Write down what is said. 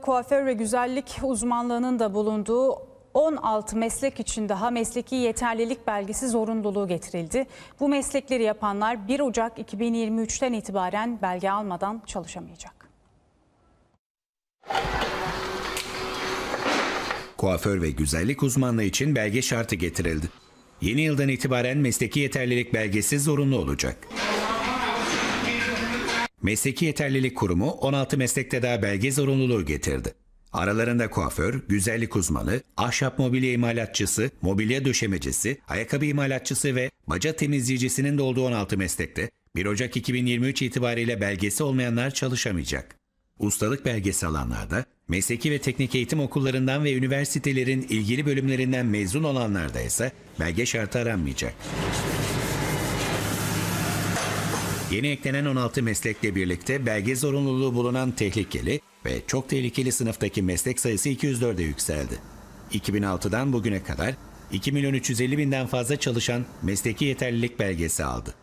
Kuaför ve güzellik uzmanlığının da bulunduğu 16 meslek için daha mesleki yeterlilik belgesi zorunluluğu getirildi. Bu meslekleri yapanlar 1 Ocak 2023'ten itibaren belge almadan çalışamayacak. Kuaför ve güzellik uzmanlığı için belge şartı getirildi. Yeni yıldan itibaren mesleki yeterlilik belgesi zorunlu olacak. Mesleki Yeterlilik Kurumu 16 meslekte daha belge zorunluluğu getirdi. Aralarında kuaför, güzellik uzmanı, ahşap mobilya imalatçısı, mobilya döşemecisi, ayakkabı imalatçısı ve baca temizleyicisinin de olduğu 16 meslekte 1 Ocak 2023 itibariyle belgesi olmayanlar çalışamayacak. Ustalık belgesi alanlarda mesleki ve teknik eğitim okullarından ve üniversitelerin ilgili bölümlerinden mezun olanlarda ise belge şartı aranmayacak. Yeni eklenen 16 meslekle birlikte belge zorunluluğu bulunan tehlikeli ve çok tehlikeli sınıftaki meslek sayısı 204'e yükseldi. 2006'dan bugüne kadar 2 milyon 350 binden fazla çalışan mesleki yeterlilik belgesi aldı.